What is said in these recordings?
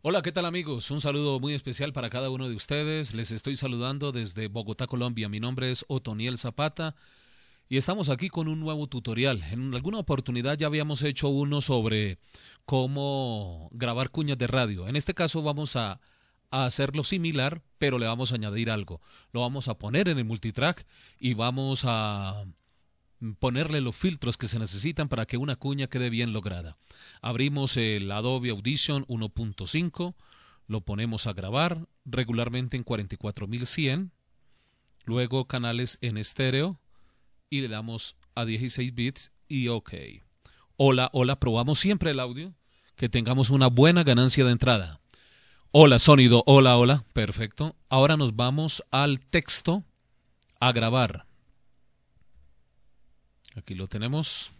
Hola, ¿qué tal amigos? Un saludo muy especial para cada uno de ustedes. Les estoy saludando desde Bogotá, Colombia. Mi nombre es Otoniel Zapata y estamos aquí con un nuevo tutorial. En alguna oportunidad ya habíamos hecho uno sobre cómo grabar cuñas de radio. En este caso vamos a, a hacerlo similar, pero le vamos a añadir algo. Lo vamos a poner en el multitrack y vamos a Mm, ponerle los filtros que se necesitan para que una cuña quede bien lograda. Abrimos el Adobe Audition 1.5, lo ponemos a grabar regularmente en 44100, luego canales en estéreo y le damos a 16 bits y OK. Hola, hola, probamos siempre el audio, que tengamos una buena ganancia de entrada. Hola, sonido, hola, hola, perfecto. Ahora nos vamos al texto a grabar Aquí lo tenemos.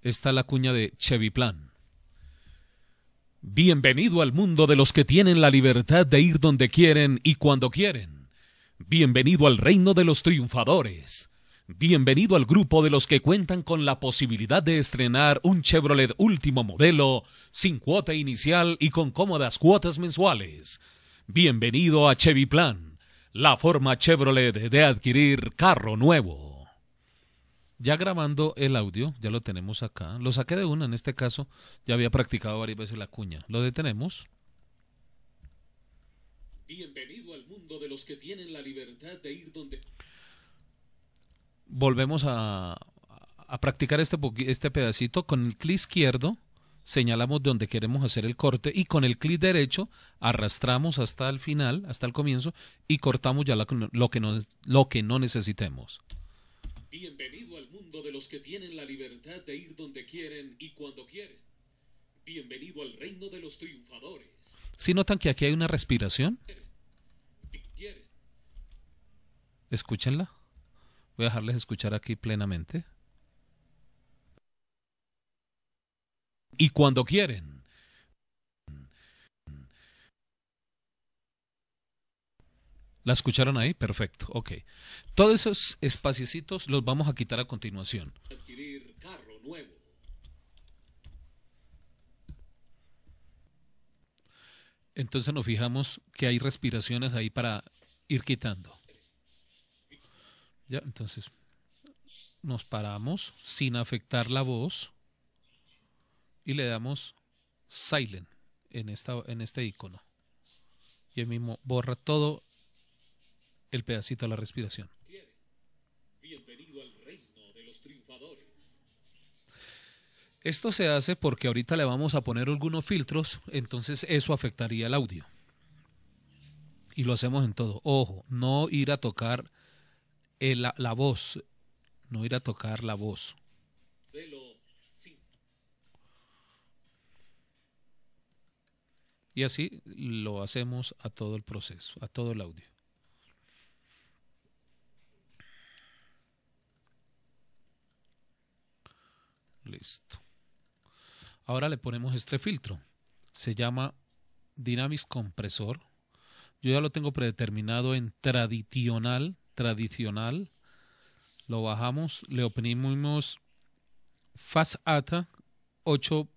Está la cuña de Chevy Plan. Bienvenido al mundo de los que tienen la libertad de ir donde quieren y cuando quieren. Bienvenido al reino de los triunfadores. Bienvenido al grupo de los que cuentan con la posibilidad de estrenar un Chevrolet último modelo, sin cuota inicial y con cómodas cuotas mensuales. Bienvenido a Chevy Plan, la forma Chevrolet de adquirir carro nuevo ya grabando el audio, ya lo tenemos acá. Lo saqué de una, en este caso ya había practicado varias veces la cuña. Lo detenemos. Bienvenido al mundo de los que tienen la libertad de ir donde... Volvemos a, practicar este, este pedacito con el clic izquierdo. Señalamos donde queremos hacer el corte y con el clic derecho arrastramos hasta el final, hasta el comienzo y cortamos ya lo, que lo que no necesitemos. Bienvenido al mundo de los que tienen la libertad de ir donde quieren y cuando quieren. Bienvenido al reino de los triunfadores. Si notan que aquí hay una respiración? Escúchenla. Voy a dejarles escuchar aquí plenamente. Y cuando quieren. ¿La escucharon ahí? Perfecto, ok. Todos esos espaciecitos los vamos a quitar a continuación. Adquirir carro nuevo. Entonces nos fijamos que hay respiraciones ahí para ir quitando. Ya, entonces nos paramos sin afectar la voz y le damos silent en, esta, en este icono. Y el mismo borra todo el pedacito a la respiración. al reino de los triunfadores. Esto se hace porque ahorita le vamos a poner algunos filtros, entonces eso afectaría el audio. Y lo hacemos en todo. Ojo, no ir a tocar la, la, voz. No ir a tocar la voz. Y así lo hacemos a todo el proceso, a todo el audio. Listo. Ahora le ponemos este filtro. Se llama Dynamics Compresor. Yo ya lo tengo predeterminado en tradicional, tradicional. Lo bajamos, le oprimimos Fast ATA 8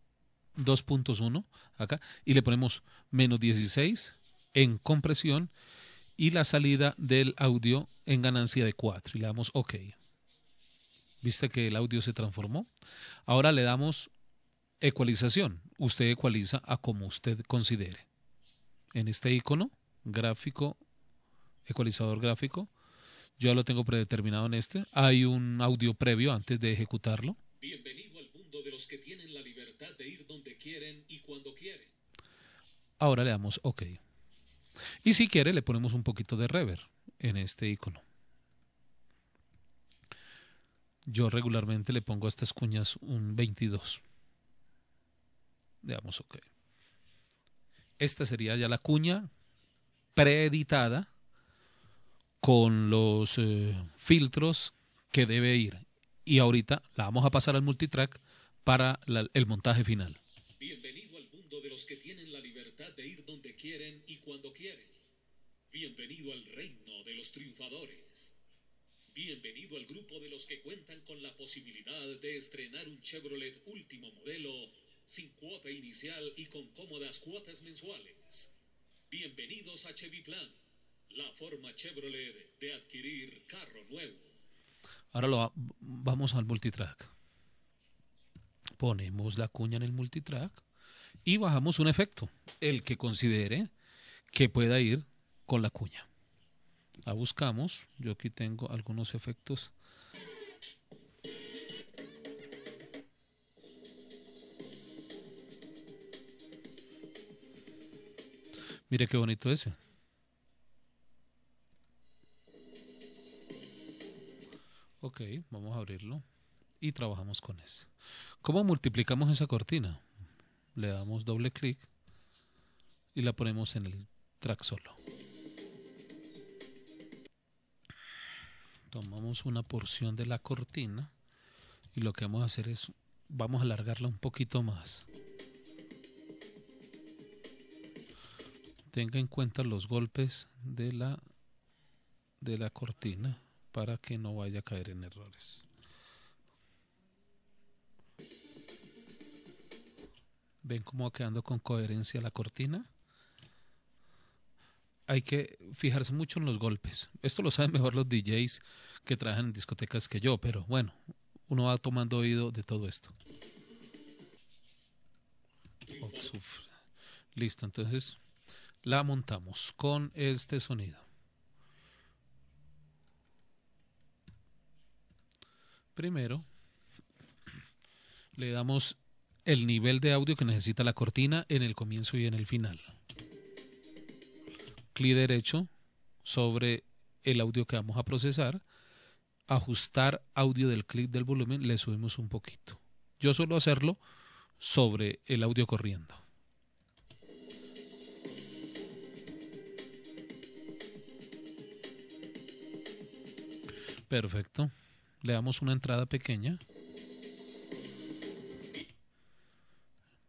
2.1 acá y le ponemos menos 16 en compresión y la salida del audio en ganancia de 4 y le damos OK. ¿Viste que el audio se transformó? Ahora le damos ecualización. Usted ecualiza a como usted considere. En este icono gráfico, ecualizador gráfico, yo lo tengo predeterminado en este. Hay un audio previo antes de ejecutarlo. Bienvenido al mundo de los que tienen la libertad de ir donde quieren y cuando quieren. Ahora le damos OK. Y si quiere le ponemos un poquito de rever en este icono. Yo regularmente le pongo a estas cuñas un 22. Veamos, ok. Esta sería ya la cuña preeditada con los eh, filtros que debe ir. Y ahorita la vamos a pasar al multitrack para el montaje final. Bienvenido al mundo de los que tienen la libertad de ir donde quieren y cuando quieren. Bienvenido al reino de los triunfadores. Bienvenido al grupo de los que cuentan con la posibilidad de estrenar un Chevrolet último modelo, sin cuota inicial y con cómodas cuotas mensuales. Bienvenidos a Chevy Plan, la forma Chevrolet de adquirir carro nuevo. Ahora lo vamos al multitrack. Ponemos la cuña en el multitrack y bajamos un efecto, el que considere que pueda ir con la cuña la buscamos. Yo aquí tengo algunos efectos. Mire qué bonito ese. Ok, vamos a abrirlo y trabajamos con eso. ¿Cómo multiplicamos esa cortina? Le damos doble clic y la ponemos en el track solo. tomamos una porción de la cortina y lo que vamos a hacer es, vamos a alargarla un poquito más. Tenga en cuenta los golpes de la, de la cortina para que no vaya a caer en errores. ¿Ven cómo va quedando con coherencia la cortina? hay que fijarse mucho en los golpes. Esto lo saben mejor los DJs que trabajan en discotecas que yo, pero bueno, uno va tomando oído de todo esto. Listo, entonces la montamos con este sonido. Primero le damos el nivel de audio que necesita la cortina en el comienzo y en el final clic derecho sobre el audio que vamos a procesar, ajustar audio del clic del volumen, le subimos un poquito. Yo suelo hacerlo sobre el audio corriendo. Perfecto. Le damos una entrada pequeña.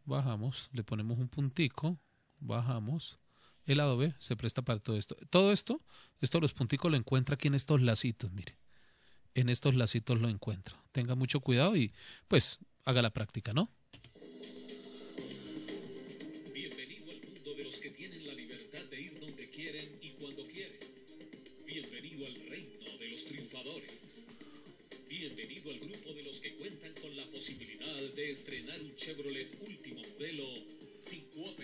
Bajamos, le ponemos un puntico, bajamos el Adobe se presta para todo esto. Todo esto, esto los punticos lo encuentra aquí en estos lacitos, mire. En estos lacitos lo encuentro, Tenga mucho cuidado y pues haga la práctica, ¿no? Bienvenido al mundo de los que tienen la libertad de ir donde quieren y cuando quieren. Bienvenido al reino de los triunfadores. Bienvenido al grupo de los que cuentan con la posibilidad de estrenar un Chevrolet último modelo sin cuota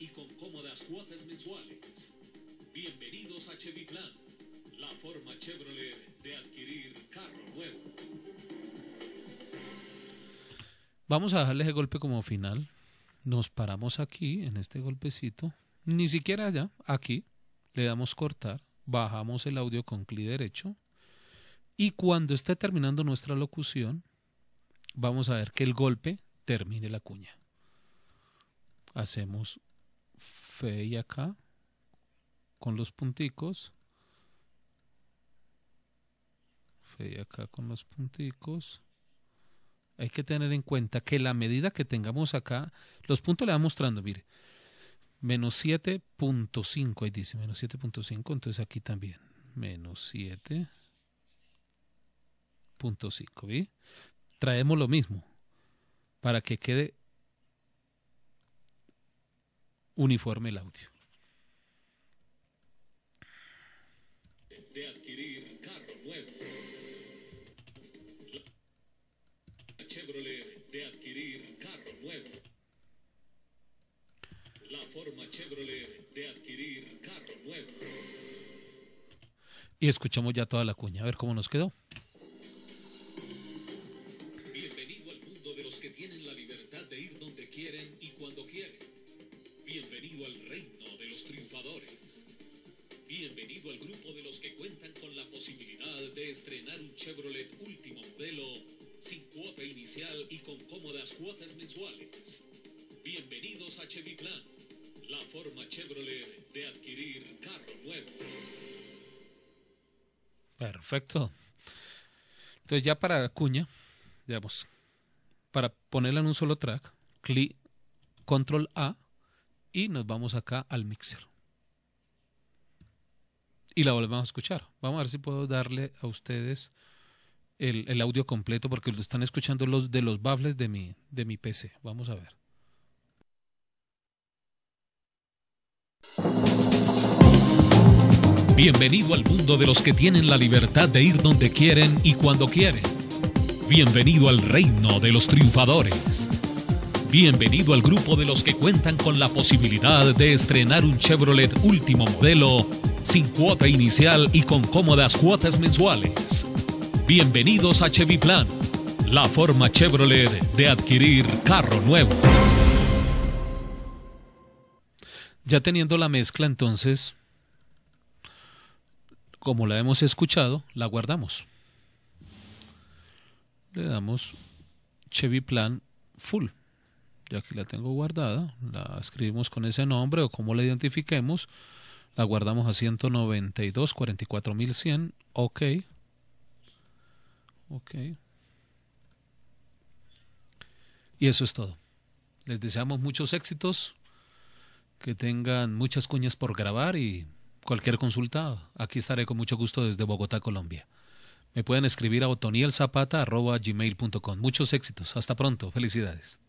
y con cómodas cuotas mensuales. Bienvenidos a Chevy Plan, la forma Chevrolet de adquirir carro nuevo. Vamos a dejarle el golpe como final. Nos paramos aquí en este golpecito, ni siquiera allá, aquí. Le damos cortar, bajamos el audio con clic derecho y cuando esté terminando nuestra locución, vamos a ver que el golpe termine la cuña hacemos fe y acá con los punticos y acá con los punticos hay que tener en cuenta que la medida que tengamos acá los puntos le va mostrando mire menos 7.5 ahí dice menos 7.5 entonces aquí también menos 7.5 ¿vi? traemos lo mismo para que quede uniforme el audio. De adquirir carro nuevo. La Chevrolet de adquirir carro nuevo. La forma Chevrolet de adquirir carro nuevo. Y escuchamos ya toda la cuña, a ver cómo nos quedó. Bienvenido al mundo de los que tienen la libertad de ir donde quieren y cuando quieren Bienvenido al reino de los triunfadores. Bienvenido al grupo de los que cuentan con la posibilidad de estrenar un Chevrolet último modelo sin cuota inicial y con cómodas cuotas mensuales. Bienvenidos a Chevy Plan, la forma Chevrolet de adquirir carro nuevo. Perfecto. Entonces ya para cuña, digamos, para ponerla en un solo track, clic control A y nos vamos acá al mixer. Y la volvemos a escuchar. Vamos a ver si puedo darle a ustedes el, audio completo porque lo están escuchando los de los baffles de mi, de mi PC. Vamos a ver. Bienvenido al mundo de los que tienen la libertad de ir donde quieren y cuando quieren. Bienvenido al reino de los triunfadores Bienvenido al grupo de los que cuentan con la posibilidad de estrenar un Chevrolet último modelo sin cuota inicial y con cómodas cuotas mensuales. Bienvenidos a Chevy Plan, la forma Chevrolet de adquirir carro nuevo. Ya teniendo la mezcla entonces, como la hemos escuchado, la guardamos. Le damos Chevy Plan Full ya aquí la tengo guardada, la escribimos con ese nombre o como la identifiquemos, la guardamos a 192.44.100. ok, ok. Y eso es todo. Les deseamos muchos éxitos, que tengan muchas cuñas por grabar y cualquier consulta, aquí estaré con mucho gusto desde Bogotá, Colombia. Me pueden escribir a otonielzapata.gmail.com. Muchos éxitos. Hasta pronto. Felicidades.